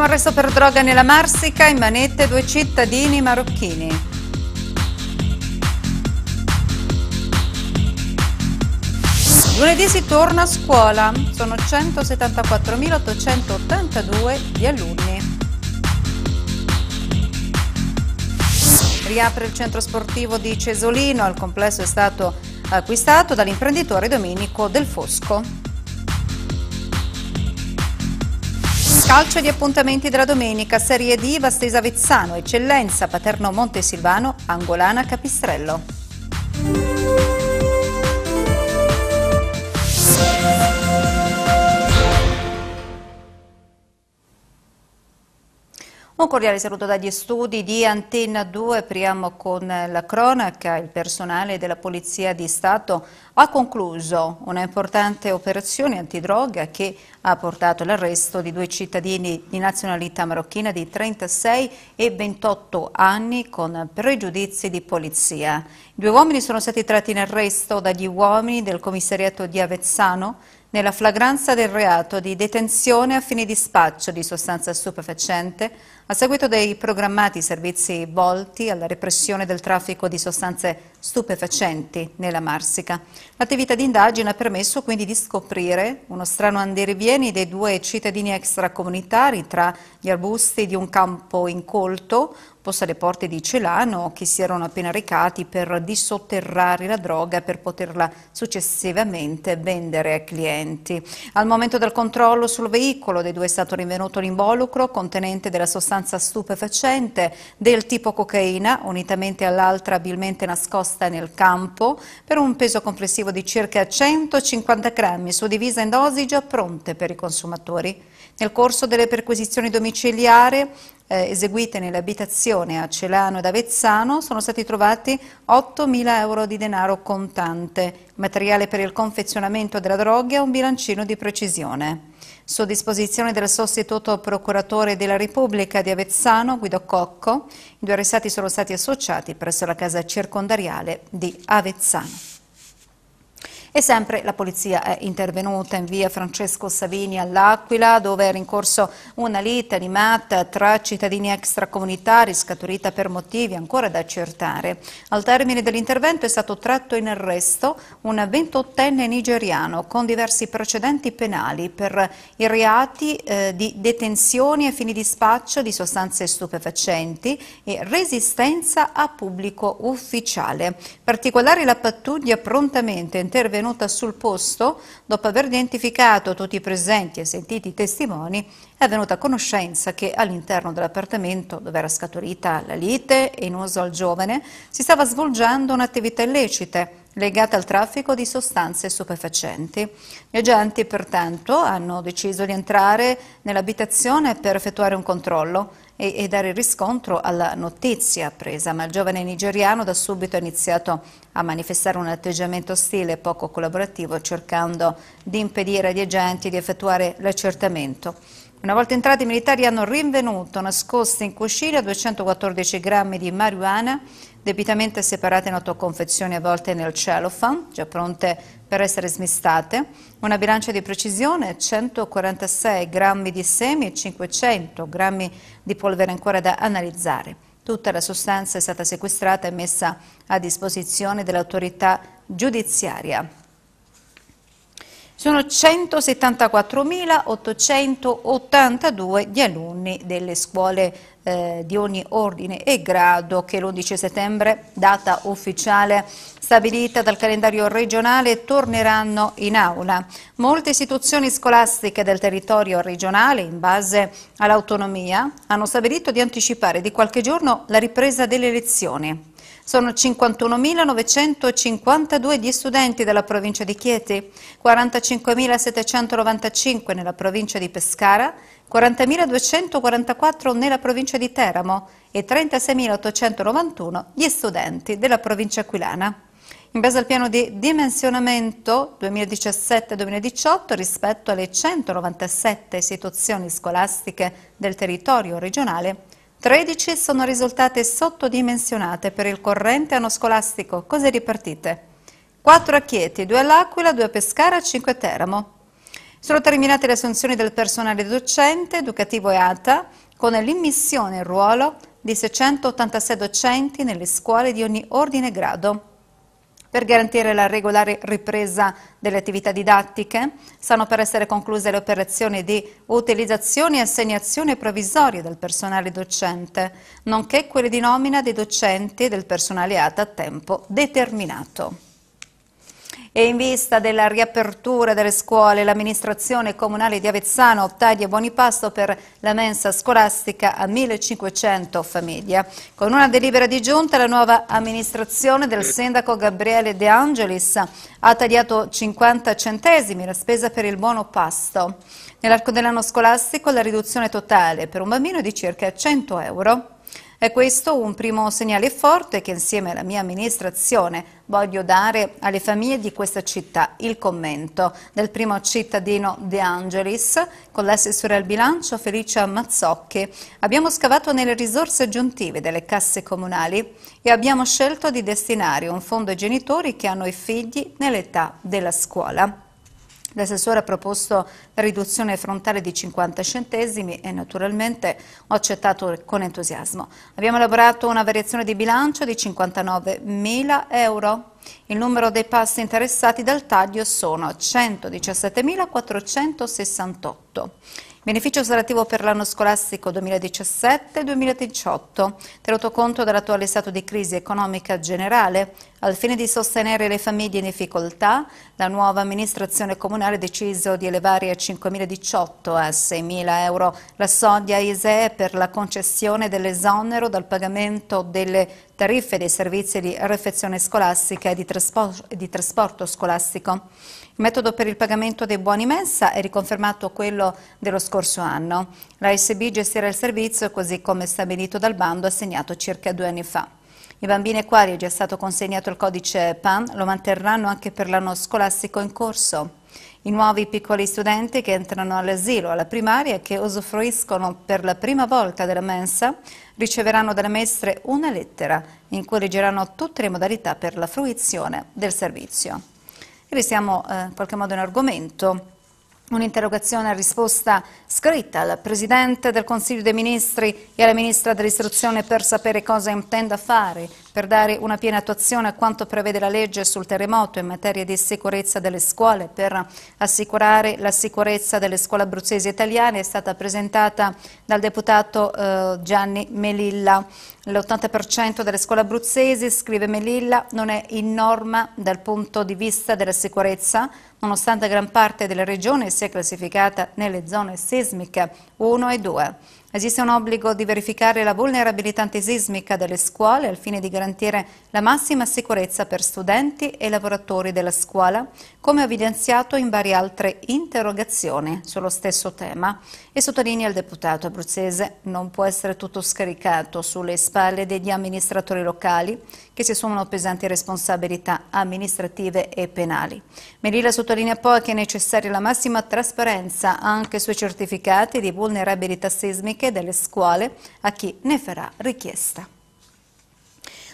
Ennesimo arresto per droga nella Marsica, in manette due cittadini marocchini. Lunedì si torna a scuola, sono 174.882 gli alunni. Riapre il centro sportivo di Cesolino, il complesso è stato acquistato dall'imprenditore Domenico Del Fosco. Calcio e gli appuntamenti della domenica, Serie D, Vastesa Vezzano, Eccellenza, Paterno Montesilvano, Angolana Capistrello. cordiale saluto dagli studi di Antenna 2, apriamo con la cronaca. Il personale della Polizia di Stato ha concluso una importante operazione antidroga che ha portato all'arresto di due cittadini di nazionalità marocchina di 36 e 28 anni con pregiudizi di polizia. I due uomini sono stati tratti in arresto dagli uomini del commissariato di Avezzano nella flagranza del reato di detenzione a fine di spaccio di sostanza stupefacente a seguito dei programmati servizi volti alla repressione del traffico di sostanze stupefacenti nella Marsica, l'attività di indagine ha permesso quindi di scoprire uno strano andirivieni dei due cittadini extracomunitari tra gli arbusti di un campo incolto, posto alle porte di Celano, che si erano appena recati per dissotterrare la droga per poterla successivamente vendere ai clienti. Al momento del controllo sul veicolo dei due è stato rinvenuto l'involucro contenente della sostanza sostanza stupefacente del tipo cocaina, unitamente all'altra abilmente nascosta nel campo, per un peso complessivo di circa 150 grammi, suddivisa in dosi già pronte per i consumatori. Nel corso delle perquisizioni domiciliari eh, eseguite abitazioni a Celano ed Avezzano sono stati trovati 8.000 euro di denaro contante, materiale per il confezionamento della droga e un bilancino di precisione su disposizione del sostituto procuratore della Repubblica di Avezzano, Guido Cocco. I due arrestati sono stati associati presso la casa circondariale di Avezzano. E sempre la polizia è intervenuta in via Francesco Savini all'Aquila, dove era in corso una lita animata tra cittadini extracomunitari, scaturita per motivi ancora da accertare. Al termine dell'intervento è stato tratto in arresto un 28enne nigeriano con diversi precedenti penali per i reati eh, di detenzioni a fini di spaccio di sostanze stupefacenti e resistenza a pubblico ufficiale. Particolare la pattuglia prontamente intervenuta intervenuta sul posto, dopo aver identificato tutti i presenti e sentiti i testimoni, è venuta a conoscenza che all'interno dell'appartamento, dove era scaturita la lite e in uso al giovane, si stava svolgendo un'attività illecita legata al traffico di sostanze stupefacenti. Gli agenti, pertanto, hanno deciso di entrare nell'abitazione per effettuare un controllo e, e dare riscontro alla notizia presa, ma il giovane nigeriano da subito ha iniziato a manifestare un atteggiamento ostile e poco collaborativo cercando di impedire agli agenti di effettuare l'accertamento. Una volta entrati i militari hanno rinvenuto nascoste in cucina 214 grammi di marijuana debitamente separate in otto confezioni avvolte nel cellophane, già pronte per essere smistate, una bilancia di precisione 146 grammi di semi e 500 grammi di polvere ancora da analizzare. Tutta la sostanza è stata sequestrata e messa a disposizione dell'autorità giudiziaria sono 174.882 gli alunni delle scuole eh, di ogni ordine e grado che l'11 settembre, data ufficiale stabilita dal calendario regionale, torneranno in aula. Molte istituzioni scolastiche del territorio regionale, in base all'autonomia, hanno stabilito di anticipare di qualche giorno la ripresa delle lezioni. Sono 51.952 gli studenti della provincia di Chieti, 45.795 nella provincia di Pescara, 40.244 nella provincia di Teramo e 36.891 gli studenti della provincia aquilana. In base al piano di dimensionamento 2017-2018 rispetto alle 197 istituzioni scolastiche del territorio regionale, 13 sono risultate sottodimensionate per il corrente anno scolastico, cose ripartite. 4 a Chieti, 2 all'Aquila, 2 a Pescara, 5 a Teramo. Sono terminate le assunzioni del personale docente, educativo e ATA, con l'immissione in ruolo di 686 docenti nelle scuole di ogni ordine e grado per garantire la regolare ripresa delle attività didattiche. Stanno per essere concluse le operazioni di utilizzazione e assegnazione provvisorie del personale docente, nonché quelle di nomina dei docenti e del personale ATA a tempo determinato. E in vista della riapertura delle scuole, l'amministrazione comunale di Avezzano taglia buoni pasto per la mensa scolastica a 1500 famiglie. Con una delibera di giunta la nuova amministrazione del sindaco Gabriele De Angelis ha tagliato 50 centesimi la spesa per il buono pasto. Nell'arco dell'anno scolastico la riduzione totale per un bambino è di circa 100 euro. È questo un primo segnale forte che insieme alla mia amministrazione voglio dare alle famiglie di questa città. Il commento del primo cittadino De Angelis con l'assessore al bilancio Felicia Mazzocchi. Abbiamo scavato nelle risorse aggiuntive delle casse comunali e abbiamo scelto di destinare un fondo ai genitori che hanno i figli nell'età della scuola. L'assessore ha proposto la riduzione frontale di 50 centesimi e naturalmente ho accettato con entusiasmo. Abbiamo elaborato una variazione di bilancio di 59.000 euro. Il numero dei passi interessati dal taglio sono 117.468. Beneficio sarativo per l'anno scolastico 2017-2018, tenuto conto dell'attuale stato di crisi economica generale, al fine di sostenere le famiglie in difficoltà, la nuova amministrazione comunale ha deciso di elevare a 5.018 a 6.000 euro la soglia ISEE per la concessione dell'esonero dal pagamento delle tariffe dei servizi di refezione scolastica e di, traspor di trasporto scolastico. Il metodo per il pagamento dei buoni mensa è riconfermato quello dello scorso anno. La SB gestirà il servizio così come stabilito dal bando assegnato circa due anni fa. I bambini ai quali è già stato consegnato il codice PAN lo manterranno anche per l'anno scolastico in corso. I nuovi piccoli studenti che entrano all'asilo, alla primaria e che usufruiscono per la prima volta della mensa riceveranno dalle maestre una lettera in cui leggeranno tutte le modalità per la fruizione del servizio. Restiamo eh, in qualche modo in argomento. Un'interrogazione a risposta scritta al Presidente del Consiglio dei Ministri e alla Ministra dell'Istruzione per sapere cosa intenda fare per dare una piena attuazione a quanto prevede la legge sul terremoto in materia di sicurezza delle scuole per assicurare la sicurezza delle scuole abruzzesi italiane è stata presentata dal deputato eh, Gianni Melilla. L'80% delle scuole abruzzesi, scrive Melilla, non è in norma dal punto di vista della sicurezza, nonostante gran parte della regione sia classificata nelle zone sismiche 1 e 2. Esiste un obbligo di verificare la vulnerabilità antisismica delle scuole al fine di garantire la massima sicurezza per studenti e lavoratori della scuola, come evidenziato in varie altre interrogazioni sullo stesso tema. E sottolinea il deputato abruzzese, non può essere tutto scaricato sulle spalle degli amministratori locali che si assumono pesanti responsabilità amministrative e penali. Melilla sottolinea poi che è necessaria la massima trasparenza anche sui certificati di vulnerabilità sismica tecniche delle scuole a chi ne farà richiesta.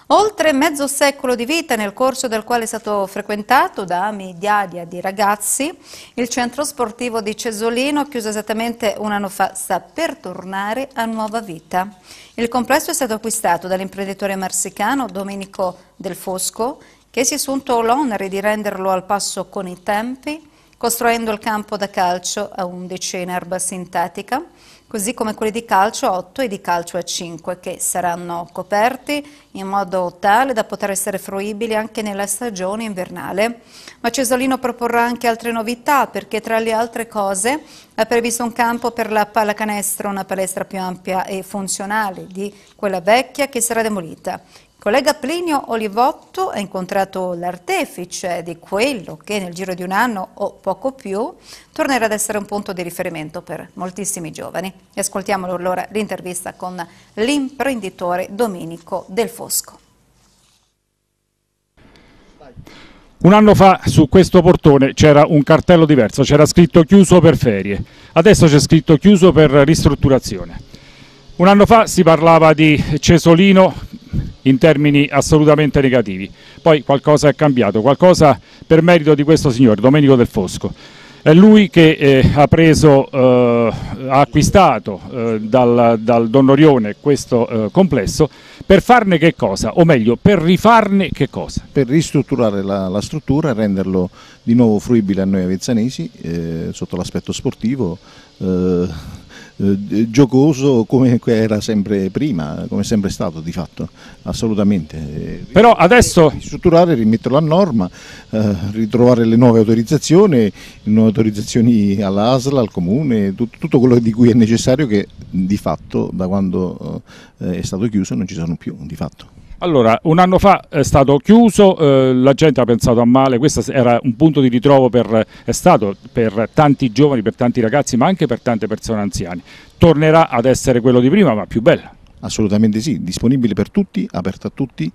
Oltre mezzo secolo di vita nel corso del quale è stato frequentato da migliaia di ragazzi, il centro sportivo di Cesolino, chiuso esattamente un anno fa, sta per tornare a nuova vita. Il complesso è stato acquistato dall'imprenditore marsicano Domenico Del Fosco, che si è assunto l'onere di renderlo al passo con i tempi, costruendo il campo da calcio a in erba sintetica, così come quelli di calcio a 8 e di calcio a eh, 5, che saranno coperti in modo tale da poter essere fruibili anche nella stagione invernale. Ma Cesolino proporrà anche altre novità, perché tra le altre cose ha previsto un campo per la pallacanestro, una palestra più ampia e funzionale di quella vecchia che sarà demolita collega Plinio Olivotto ha incontrato l'artefice di quello che nel giro di un anno o poco più tornerà ad essere un punto di riferimento per moltissimi giovani. Ascoltiamo allora l'intervista con l'imprenditore Domenico Del Fosco. Un anno fa su questo portone c'era un cartello diverso, c'era scritto chiuso per ferie, adesso c'è scritto chiuso per ristrutturazione. Un anno fa si parlava di Cesolino in termini assolutamente negativi, poi qualcosa è cambiato, qualcosa per merito di questo signore, Domenico Del Fosco. È lui che eh, ha, preso, eh, ha, acquistato eh, dal, dal Don Orione questo eh, complesso per farne che cosa? O meglio, per rifarne che cosa? Per ristrutturare la, la struttura e renderlo di nuovo fruibile a noi avezzanesi eh, sotto l'aspetto sportivo eh, eh, giocoso come era sempre prima, come sempre stato di fatto, assolutamente. Però adesso... Eh, Strutturare, rimetterlo a norma, eh, ritrovare le nuove autorizzazioni, le nuove autorizzazioni all'ASL, al Comune, tutto, quello di cui è necessario che di fatto da quando è stato chiuso non ci sono più, di fatto. Allora, un anno fa è stato chiuso, eh, la gente ha pensato a male, questo era un punto di ritrovo per, è stato per tanti giovani, per tanti ragazzi, ma anche per tante persone anziane. Tornerà ad essere quello di prima, ma più bella. Assolutamente sì, disponibile per tutti, aperta a tutti.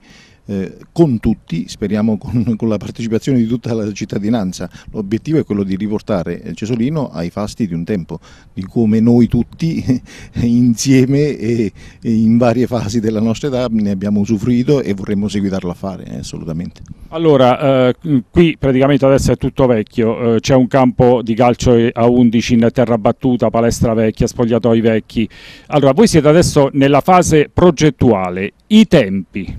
Eh, con tutti, speriamo con, con, la partecipazione di tutta la cittadinanza. L'obiettivo è quello di riportare eh, Cesolino ai fasti di un tempo, di come noi tutti insieme e, e in varie fasi della nostra età ne abbiamo usufruito e vorremmo seguitarlo a fare, eh, assolutamente. Allora, eh, qui praticamente adesso è tutto vecchio, eh, c'è un campo di calcio a 11 in terra battuta, palestra vecchia, spogliatoi vecchi. Allora, voi siete adesso nella fase progettuale, i tempi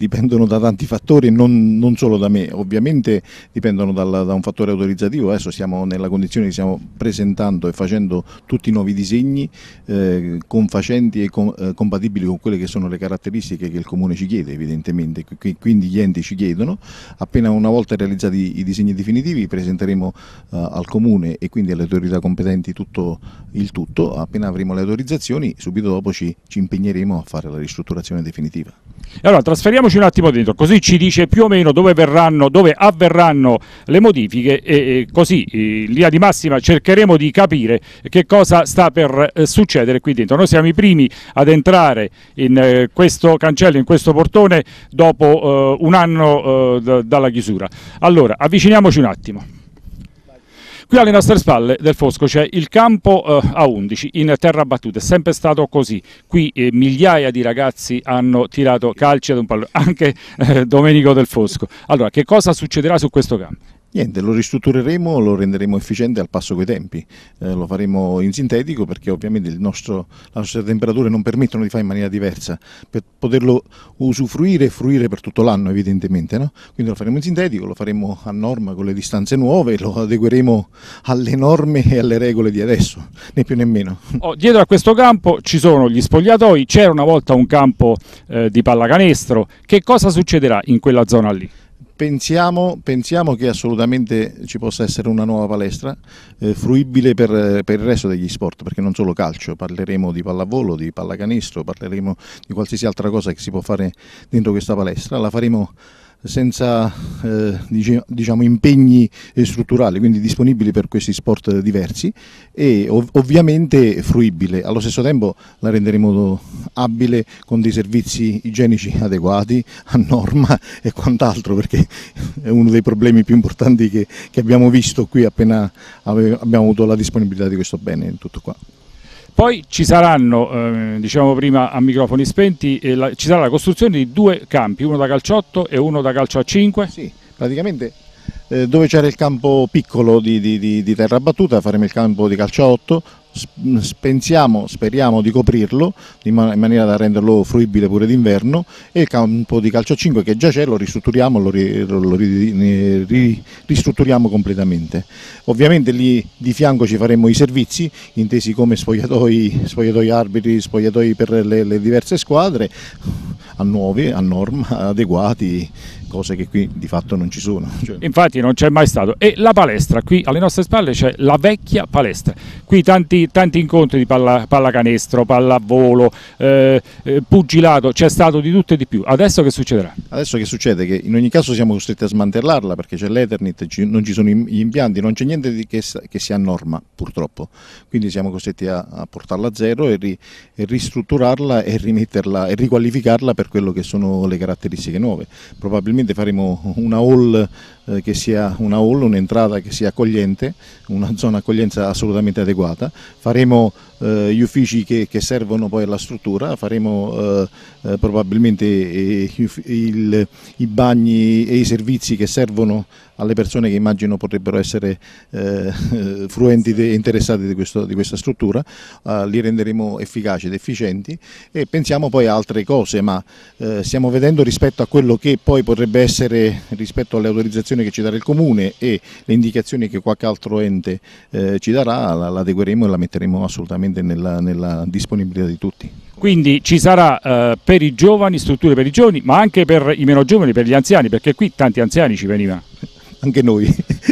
dipendono da tanti fattori, non, non solo da me, ovviamente dipendono dal, da un fattore autorizzativo, adesso siamo nella condizione che stiamo presentando e facendo tutti i nuovi disegni eh, confacenti e com, eh, compatibili con quelle che sono le caratteristiche che il Comune ci chiede evidentemente, quindi gli enti ci chiedono, appena una volta realizzati i disegni definitivi presenteremo eh, al Comune e quindi alle autorità competenti tutto il tutto, appena avremo le autorizzazioni subito dopo ci, ci impegneremo a fare la ristrutturazione definitiva. E allora trasferiamoci buttiamoci un attimo dentro, così ci dice più o meno dove, verranno, dove avverranno le modifiche e, così eh, in linea di massima cercheremo di capire che cosa sta per eh, succedere qui dentro. Noi siamo i primi ad entrare in eh, questo cancello, in questo portone dopo un anno dalla chiusura. Allora, avviciniamoci un attimo. Qui alle nostre spalle del Fosco c'è il campo eh, A11 in terra battuta, è sempre stato così. Qui eh, migliaia di ragazzi hanno tirato calci ad un pallone, anche eh, Domenico del Fosco. Allora, che cosa succederà su questo campo? Niente, lo ristruttureremo, lo renderemo efficiente al passo coi tempi, eh, lo faremo in sintetico perché ovviamente nostro, le nostre temperature non permettono di fare in maniera diversa, per poterlo usufruire e fruire per tutto l'anno evidentemente, no? quindi lo faremo in sintetico, lo faremo a norma con le distanze nuove, lo adegueremo alle norme e alle regole di adesso, né più né meno. Oh, dietro a questo campo ci sono gli spogliatoi, c'era una volta un campo eh, di pallacanestro, che cosa succederà in quella zona lì? Pensiamo, pensiamo, che assolutamente ci possa essere una nuova palestra eh, fruibile per, per, il resto degli sport, perché non solo calcio, parleremo di pallavolo, di pallacanestro, parleremo di qualsiasi altra cosa che si può fare dentro questa palestra, la faremo senza eh, diciamo, impegni strutturali, quindi disponibili per questi sport diversi e ov ovviamente fruibile. Allo stesso tempo la renderemo abile con dei servizi igienici adeguati, a norma e quant'altro, perché è uno dei problemi più importanti che, che abbiamo visto qui appena abbiamo avuto la disponibilità di questo bene. Tutto qua. Poi ci saranno, eh, diciamo prima a microfoni spenti, eh, la, ci sarà la costruzione di due campi, uno da calciotto e uno da calcio a 5? Sì, praticamente eh, dove c'era il campo piccolo di, di, di, di terra battuta faremo il campo di calcio 8 pensiamo, speriamo di coprirlo in, maniera da renderlo fruibile pure d'inverno e il campo di calcio 5 che già c'è lo ristrutturiamo, lo, ri, lo ri, ri, ristrutturiamo completamente. Ovviamente lì di fianco ci faremo i servizi intesi come spogliatoi, spogliatoi arbitri, spogliatoi per le, le diverse squadre a nuovi, a norma, adeguati cose che qui di fatto non ci sono. Cioè... Infatti non c'è mai stato. E la palestra, qui alle nostre spalle c'è la vecchia palestra, qui tanti, tanti incontri di palla, pallacanestro, pallavolo, eh, eh pugilato, c'è stato di tutto e di più. Adesso che succederà? Adesso che succede? Che in ogni caso siamo costretti a smantellarla perché c'è l'Ethernet, non ci sono gli impianti, non c'è niente che, che, sia norma purtroppo, quindi siamo costretti a, a portarla a zero e, ri, e ristrutturarla e rimetterla e riqualificarla per quello che sono le caratteristiche nuove. Probabilmente probabilmente faremo una hall eh, che sia una hall, un'entrata che sia accogliente, una zona accoglienza assolutamente adeguata, faremo eh, gli uffici che, che, servono poi alla struttura, faremo eh, eh, probabilmente eh, il, i bagni e i servizi che servono alle persone che immagino potrebbero essere fruenti e interessate di, questo, di, questa struttura, li renderemo efficaci ed efficienti e pensiamo poi a altre cose, ma stiamo vedendo rispetto a quello che poi potrebbe dovrebbe essere rispetto alle autorizzazioni che ci darà il Comune e le indicazioni che qualche altro ente eh, ci darà, l'adegueremo e la metteremo assolutamente nella, nella disponibilità di tutti. Quindi ci sarà eh, per i giovani, strutture per i giovani, ma anche per i meno giovani, per gli anziani, perché qui tanti anziani ci venivano. Anche noi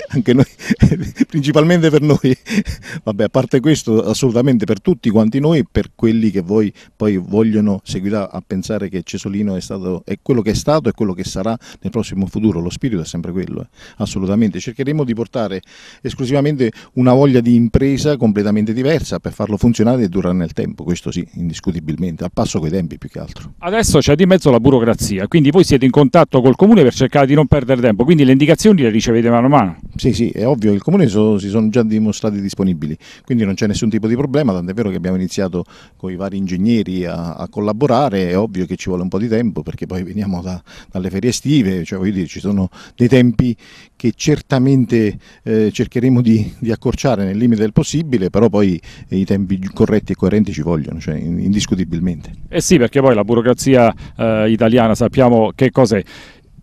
anche noi, principalmente per noi, vabbè a parte questo assolutamente per tutti quanti noi, per quelli che voi poi vogliono seguire a pensare che Cesolino è, stato, è quello che è stato e quello che sarà nel prossimo futuro, lo spirito è sempre quello, eh. assolutamente, cercheremo di portare esclusivamente una voglia di impresa completamente diversa per farlo funzionare e durare nel tempo, questo sì, indiscutibilmente, a passo coi tempi più che altro. Adesso c'è di mezzo la burocrazia, quindi voi siete in contatto col comune per cercare di non perdere tempo, quindi le indicazioni le ricevete mano a mano? Sì, sì, è ovvio, il comune so, si sono già dimostrati disponibili, quindi non c'è nessun tipo di problema, tant'è vero che abbiamo iniziato con i vari ingegneri a, a, collaborare, è ovvio che ci vuole un po' di tempo perché poi veniamo da, dalle ferie estive, cioè voglio dire, ci sono dei tempi che certamente eh, cercheremo di, di, accorciare nel limite del possibile, però poi i tempi corretti e coerenti ci vogliono, cioè indiscutibilmente. Eh sì, perché poi la burocrazia eh, italiana sappiamo che cos'è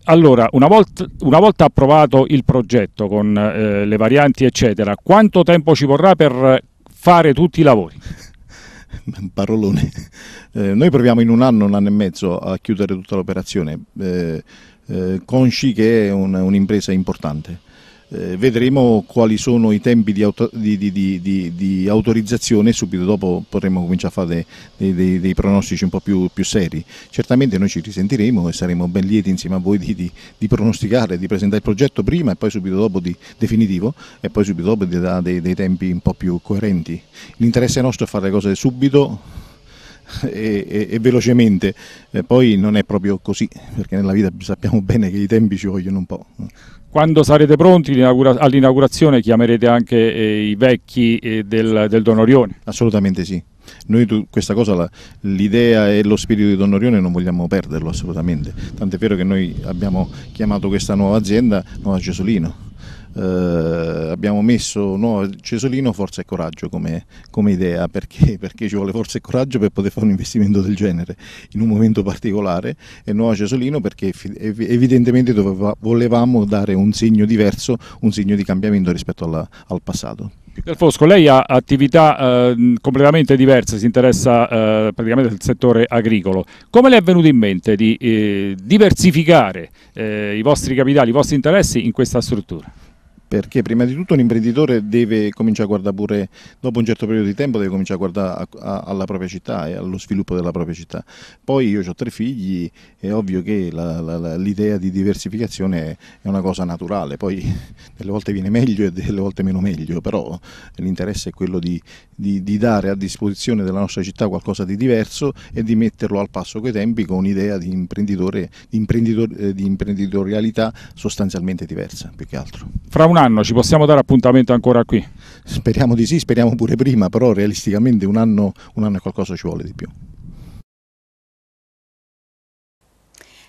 allora, una volta, una volta, approvato il progetto con eh, le varianti, eccetera, quanto tempo ci vorrà per fare tutti i lavori? Parolone, eh, noi proviamo in un anno, un anno e mezzo a chiudere tutta l'operazione. Eh, eh, Consci che è un, un'impresa importante eh, vedremo quali sono i tempi di, auto, di, di, di autorizzazione e subito dopo potremo cominciare a fare dei, dei, dei pronostici un po' più, più, seri. Certamente noi ci risentiremo e saremo ben lieti insieme a voi di, pronosticare, di presentare il progetto prima e poi subito dopo di definitivo e poi subito dopo di dare dei, dei tempi un po' più coerenti. L'interesse nostro è fare le cose subito. E, e, e, velocemente, eh, poi non è proprio così, perché nella vita sappiamo bene che i tempi ci vogliono un po'. Quando sarete pronti all'inaugurazione chiamerete anche eh, i vecchi eh, del, del Don Orione? Assolutamente sì. Noi tu, questa cosa, l'idea e lo spirito di Don Orione non vogliamo perderlo assolutamente, tant'è vero che noi abbiamo chiamato questa nuova azienda Nuova Gesolino eh, abbiamo messo no, Cesolino forza e coraggio come, come idea, perché? perché? ci vuole forza e coraggio per poter fare un investimento del genere in un momento particolare e Nuova Cesolino perché evidentemente doveva, volevamo dare un segno diverso, un segno di cambiamento rispetto alla, al passato. Del Fosco, lei ha attività eh, completamente diverse, si interessa eh, praticamente del settore agricolo. Come le è venuto in mente di eh, diversificare eh, i vostri capitali, i vostri interessi in questa struttura? perché prima di tutto un imprenditore deve cominciare a guardare pure, dopo un certo periodo di tempo, deve cominciare a guardare a, a, alla propria città e allo sviluppo della propria città. Poi io ho tre figli, è ovvio che l'idea di diversificazione è, una cosa naturale, poi delle volte viene meglio e delle volte meno meglio, però l'interesse è quello di, di, di, dare a disposizione della nostra città qualcosa di diverso e di metterlo al passo coi tempi con un'idea di, imprenditor, eh, di imprenditorialità sostanzialmente diversa, più che altro. Fra un un anno, ci possiamo dare appuntamento ancora qui? Speriamo di sì, speriamo pure prima, però realisticamente un anno, un anno qualcosa ci vuole di più.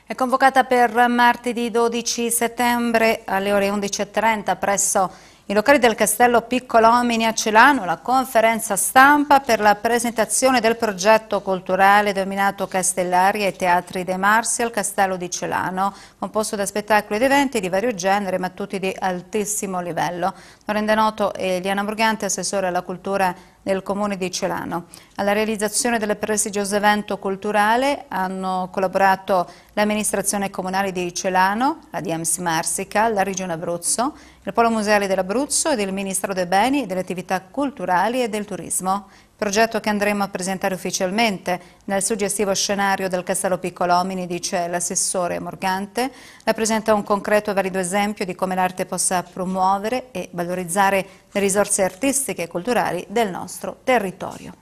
È convocata per martedì 12 settembre alle ore 11.30 presso i locali del Castello Piccolomini a Celano, la conferenza stampa per la presentazione del progetto culturale denominato Castellari e Teatri dei Marsi al Castello di Celano, composto da spettacoli ed eventi di vario genere ma tutti di altissimo livello. Lo rende noto Eliana Morgante, assessore alla cultura nel comune di Celano. Alla realizzazione del prestigioso evento culturale hanno collaborato l'amministrazione comunale di Celano, la DMS Marsica, la Regione Abruzzo, il Polo Museale dell'Abruzzo ed il Ministero dei Beni, e delle Attività Culturali e del Turismo. Progetto che andremo a presentare ufficialmente nel suggestivo scenario del Castello Piccolomini, dice l'assessore Morgante, rappresenta un concreto e valido esempio di come l'arte possa promuovere e valorizzare le risorse artistiche e culturali del nostro territorio.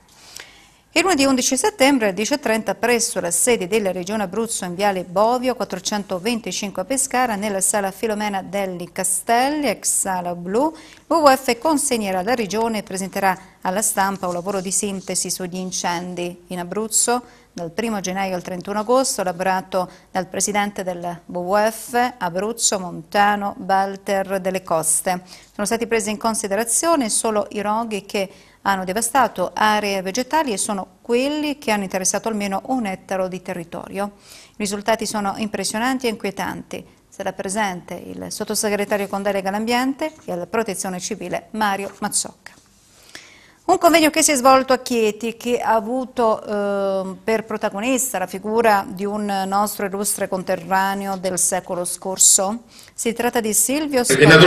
Il lunedì 11 settembre alle 10.30 presso la sede della Regione Abruzzo in Viale Bovio 425 a Pescara nella sala Filomena Delli Castelli, ex sala blu, WWF consegnerà la Regione e presenterà alla stampa un lavoro di sintesi sugli incendi in Abruzzo dal 1 gennaio al 31 agosto, elaborato dal presidente del WWF Abruzzo Montano Balter delle Coste. Sono stati presi in considerazione solo i roghi che hanno devastato aree vegetali e sono quelli che hanno interessato almeno un ettaro di territorio. I risultati sono impressionanti e inquietanti. Sarà presente il sottosegretario con delega all'ambiente e alla protezione civile Mario Mazzocca. Un convegno che si è svolto a Chieti, che ha avuto eh, per protagonista la figura di un nostro illustre conterraneo del secolo scorso. Si tratta di Silvio Spadella,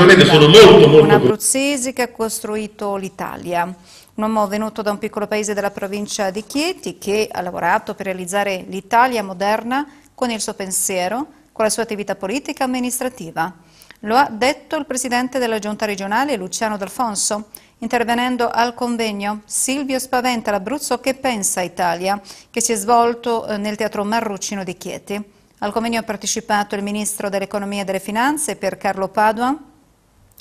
un abruzzese che ha costruito l'Italia un uomo venuto da un piccolo paese della provincia di Chieti che ha lavorato per realizzare l'Italia moderna con il suo pensiero, con la sua attività politica e amministrativa. Lo ha detto il presidente della giunta regionale Luciano D'Alfonso, intervenendo al convegno Silvio Spaventa l'Abruzzo che pensa Italia, che si è svolto eh, nel teatro Marrucino di Chieti. Al convegno ha partecipato il ministro dell'economia e delle finanze per Carlo Padua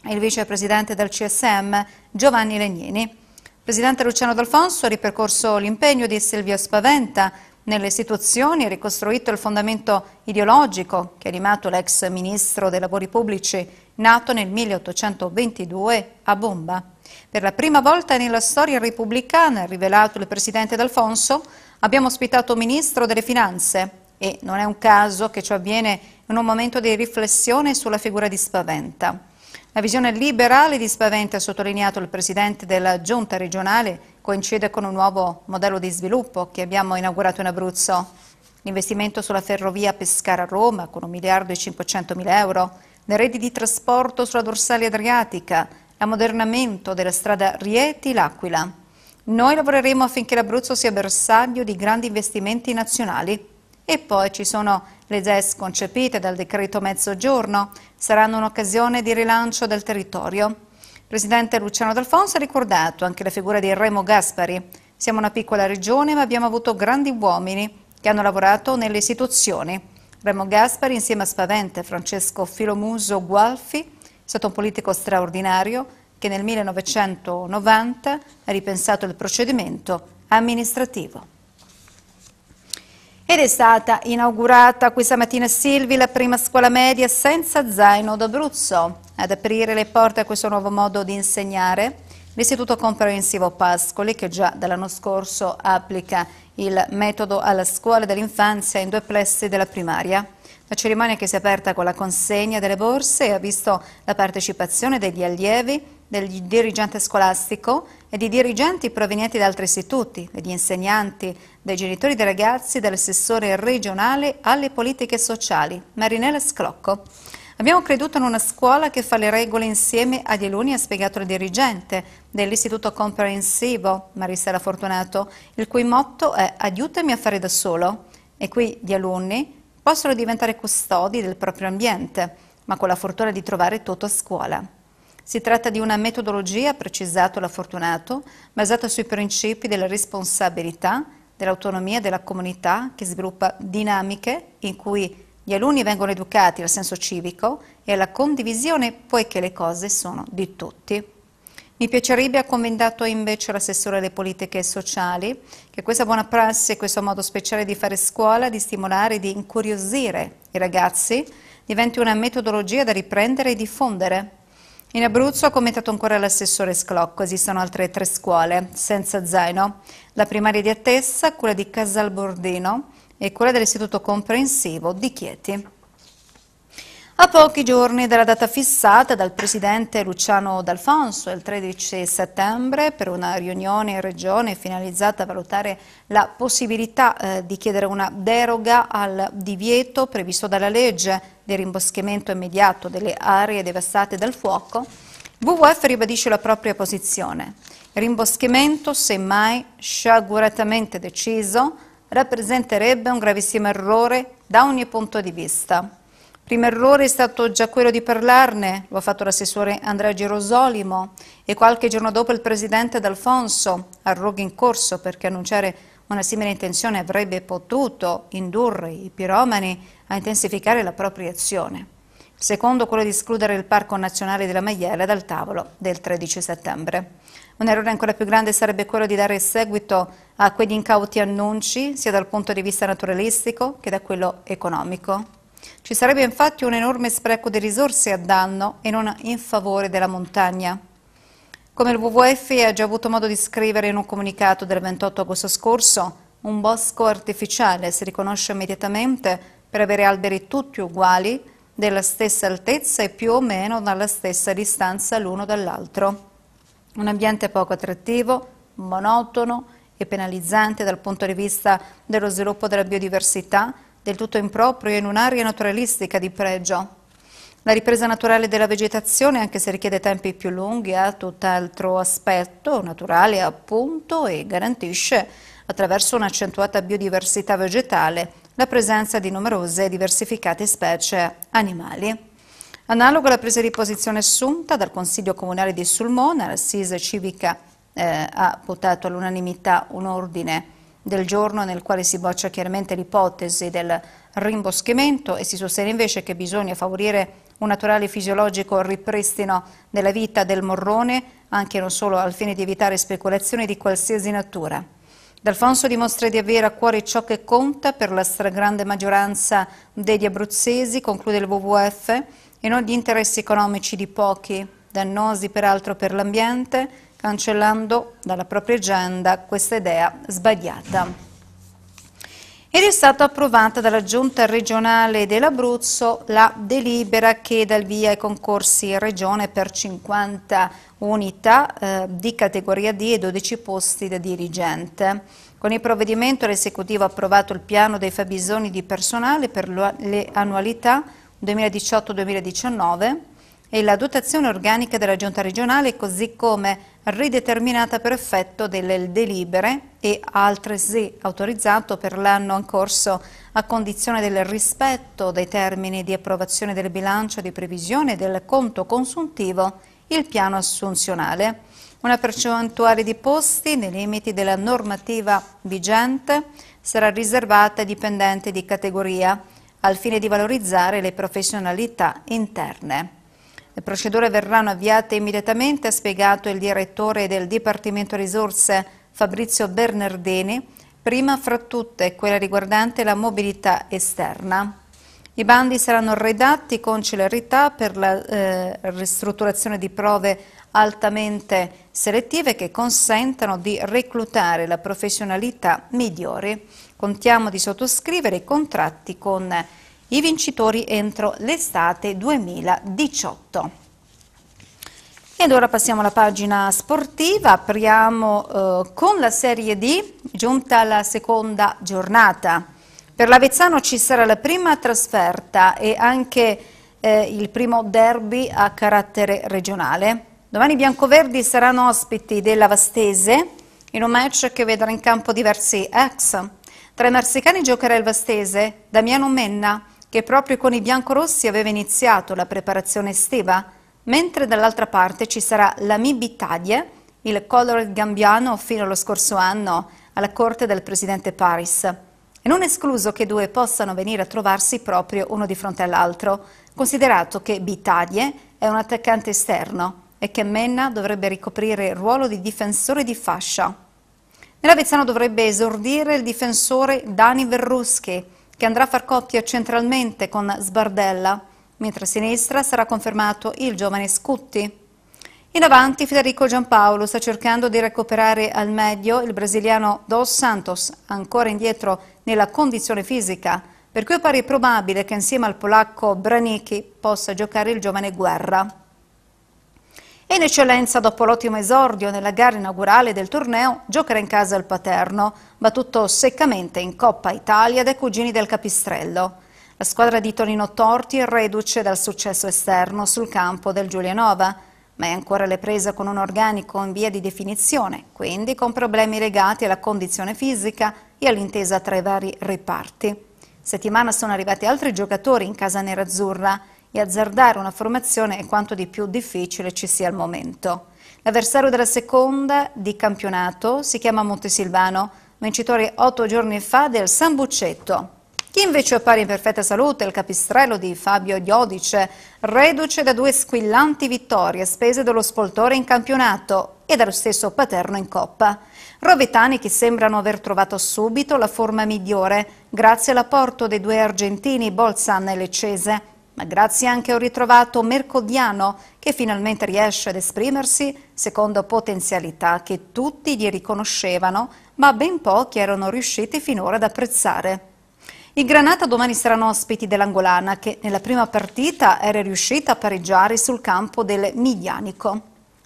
e il vicepresidente del CSM Giovanni Legnini. Presidente Luciano D'Alfonso ha ripercorso l'impegno di Silvio Spaventa nelle istituzioni e ricostruito il fondamento ideologico che ha animato l'ex ministro dei lavori pubblici, nato nel 1822 a Bomba. Per la prima volta nella storia repubblicana, ha rivelato il Presidente D'Alfonso, abbiamo ospitato un ministro delle finanze e non è un caso che ciò avviene in un momento di riflessione sulla figura di Spaventa. La visione liberale di Spaventa, sottolineato il presidente della giunta regionale, coincide con un nuovo modello di sviluppo che abbiamo inaugurato in Abruzzo. L'investimento sulla ferrovia Pescara-Roma con 1 miliardo e 500 mila euro, le reti di trasporto sulla dorsale adriatica, l'ammodernamento della strada Rieti-L'Aquila. Noi lavoreremo affinché l'Abruzzo sia bersaglio di grandi investimenti nazionali e poi ci sono le ZES concepite dal decreto mezzogiorno, saranno un'occasione di rilancio del territorio. Il presidente Luciano D'Alfonso ha ricordato anche la figura di Remo Gaspari. Siamo una piccola regione ma abbiamo avuto grandi uomini che hanno lavorato nelle istituzioni. Remo Gaspari insieme a Spavente Francesco Filomuso Gualfi è stato un politico straordinario che nel 1990 ha ripensato il procedimento amministrativo. Ed è stata inaugurata questa mattina a Silvi la prima scuola media senza zaino d'Abruzzo. Ad aprire le porte a questo nuovo modo di insegnare L'Istituto Comprensivo Pascoli, che già dall'anno scorso applica il metodo alla scuola dell'infanzia in due plessi della primaria. La cerimonia che si è aperta con la consegna delle borse ha visto la partecipazione degli allievi del dirigente scolastico e di dirigenti provenienti da altri istituti, degli insegnanti, dei genitori dei ragazzi, dell'assessore regionale alle politiche sociali, Marinella Sclocco. Abbiamo creduto in una scuola che fa le regole insieme agli alunni, ha spiegato il dirigente dell'Istituto Comprensivo, Marissela Fortunato, il cui motto è «Aiutami a fare da solo». E qui gli alunni possono diventare custodi del proprio ambiente, ma con la fortuna di trovare tutto a scuola. Si tratta di una metodologia, ha precisato la Fortunato, basata sui principi della responsabilità, dell'autonomia della comunità che sviluppa dinamiche in cui gli alunni vengono educati al senso civico e alla condivisione poiché le cose sono di tutti. Mi piacerebbe, ha commentato invece l'assessore alle politiche sociali, che questa buona prassi e questo modo speciale di fare scuola, di stimolare e di incuriosire i ragazzi, diventi una metodologia da riprendere e diffondere in Abruzzo, ha commentato ancora l'assessore Sclocco, esistono altre tre scuole, senza zaino, la primaria di Attessa, quella di Casalbordino e quella dell'istituto comprensivo di Chieti. A pochi giorni dalla data fissata dal presidente Luciano D'Alfonso, il 13 settembre, per una riunione in regione finalizzata a valutare la possibilità eh, di chiedere una deroga al divieto previsto dalla legge di rimboschimento immediato delle aree devastate dal fuoco, WWF ribadisce la propria posizione. Il rimboschimento, semmai sciaguratamente deciso, rappresenterebbe un gravissimo errore da ogni punto di vista primo errore è stato già quello di parlarne, lo ha fatto l'assessore Andrea Gerosolimo e qualche giorno dopo il presidente D'Alfonso, arroghi in corso perché annunciare una simile intenzione avrebbe potuto indurre i piromani a intensificare la propria azione. Il secondo quello di escludere il Parco Nazionale della Maiella dal tavolo del 13 settembre. Un errore ancora più grande sarebbe quello di dare seguito a quegli incauti annunci, sia dal punto di vista naturalistico che da quello economico. Ci sarebbe infatti un enorme spreco di risorse a danno e non in favore della montagna. Come il WWF ha già avuto modo di scrivere in un comunicato del 28 agosto scorso, un bosco artificiale si riconosce immediatamente per avere alberi tutti uguali, della stessa altezza e più o meno dalla stessa distanza l'uno dall'altro. Un ambiente poco attrattivo, monotono e penalizzante dal punto di vista dello sviluppo della biodiversità, del tutto improprio in un'area naturalistica di pregio. La ripresa naturale della vegetazione, anche se richiede tempi più lunghi, ha tutt'altro aspetto naturale appunto e garantisce, attraverso un'accentuata biodiversità vegetale, la presenza di numerose e diversificate specie animali. Analogo alla presa di posizione assunta dal Consiglio Comunale di Sulmona, l'assise civica eh, ha votato all'unanimità un ordine del giorno nel quale si boccia chiaramente l'ipotesi del rimboschimento e si sostiene invece che bisogna favorire un naturale fisiologico ripristino della vita del morrone, anche non solo al fine di evitare speculazioni di qualsiasi natura. D'Alfonso dimostra di avere a cuore ciò che conta per la stragrande maggioranza degli abruzzesi, conclude il WWF, e non gli interessi economici di pochi, dannosi peraltro per l'ambiente, cancellando dalla propria agenda questa idea sbagliata. Ed è stata approvata dalla Giunta regionale dell'Abruzzo la delibera che dà il via ai concorsi in regione per 50 unità eh, di categoria D e 12 posti da dirigente. Con il provvedimento l'esecutivo ha approvato il piano dei fabbisogni di personale per le annualità 2018-2019 e la dotazione organica della Giunta regionale così come rideterminata per effetto delle delibere e altresì autorizzato per l'anno in corso a condizione del rispetto dei termini di approvazione del bilancio di previsione del conto consuntivo il piano assunzionale. Una percentuale di posti nei limiti della normativa vigente sarà riservata ai dipendenti di categoria al fine di valorizzare le professionalità interne. Le procedure verranno avviate immediatamente, ha spiegato il direttore del Dipartimento Risorse Fabrizio Bernardini, prima fra tutte quella riguardante la mobilità esterna. I bandi saranno redatti con celerità per la eh, ristrutturazione di prove altamente selettive che consentano di reclutare la professionalità migliore. Contiamo di sottoscrivere i contratti con i vincitori entro l'estate 2018. Ed ora passiamo alla pagina sportiva, apriamo eh, con la Serie D, giunta la seconda giornata. Per l'Avezzano ci sarà la prima trasferta e anche eh, il primo derby a carattere regionale. Domani i biancoverdi saranno ospiti della Vastese in un match che vedrà in campo diversi ex. Tra i marsicani giocherà il Vastese Damiano Menna, che proprio con i biancorossi aveva iniziato la preparazione estiva, mentre dall'altra parte ci sarà l'Amibi Taglie, il color gambiano fino allo scorso anno alla corte del presidente Paris. E non escluso che i due possano venire a trovarsi proprio uno di fronte all'altro, considerato che Bitadie è un attaccante esterno e che Menna dovrebbe ricoprire il ruolo di difensore di fascia. Nell'Avezzano dovrebbe esordire il difensore Dani Verruschi, che andrà a far coppia centralmente con Sbardella, mentre a sinistra sarà confermato il giovane Scutti. In avanti Federico Giampaolo sta cercando di recuperare al meglio il brasiliano Dos Santos, ancora indietro nella condizione fisica, per cui appare probabile che insieme al polacco Branicki possa giocare il giovane Guerra. E In eccellenza, dopo l'ottimo esordio nella gara inaugurale del torneo, giocherà in casa il Paterno, battuto seccamente in Coppa Italia dai cugini del Capistrello. La squadra di Tonino Torti è reduce dal successo esterno sul campo del Giulianova, ma è ancora alle prese con un organico in via di definizione, quindi con problemi legati alla condizione fisica e all'intesa tra i vari reparti. Settimana sono arrivati altri giocatori in casa nerazzurra, e azzardare una formazione è quanto di più difficile ci sia al momento. L'avversario della seconda di campionato si chiama Montesilvano, vincitore otto giorni fa del San Buccetto. Chi invece appare in perfetta salute è il capistrello di Fabio Iodice, reduce da due squillanti vittorie a spese dello spoltore in campionato e dallo stesso Paterno in Coppa. Rovitani che sembrano aver trovato subito la forma migliore grazie all'apporto dei due argentini Bolzan e Leccese ma grazie anche a un ritrovato Mercodiano che finalmente riesce ad esprimersi secondo potenzialità che tutti gli riconoscevano, ma ben pochi erano riusciti finora ad apprezzare. I Granata domani saranno ospiti dell'Angolana che nella prima partita era riuscita a pareggiare sul campo del Miglianico.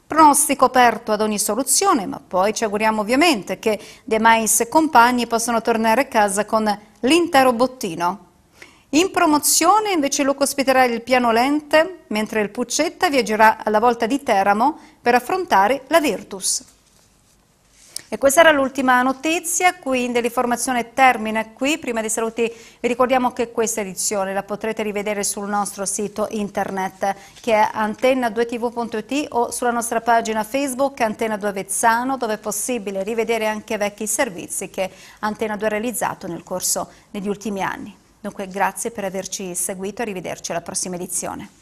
Pronostico aperto ad ogni soluzione, ma poi ci auguriamo ovviamente che De Mais e compagni possano tornare a casa con l'intero bottino. In promozione invece Luca ospiterà il piano lente, mentre il Puccetta viaggerà alla volta di Teramo per affrontare la Virtus. E questa era l'ultima notizia, quindi l'informazione termina qui. Prima dei saluti vi ricordiamo che questa edizione la potrete rivedere sul nostro sito internet che è antenna2tv.it o sulla nostra pagina Facebook Antenna 2 Vezzano dove è possibile rivedere anche vecchi servizi che Antenna 2 ha realizzato nel corso degli ultimi anni. Dunque grazie per averci seguito, arrivederci alla prossima edizione.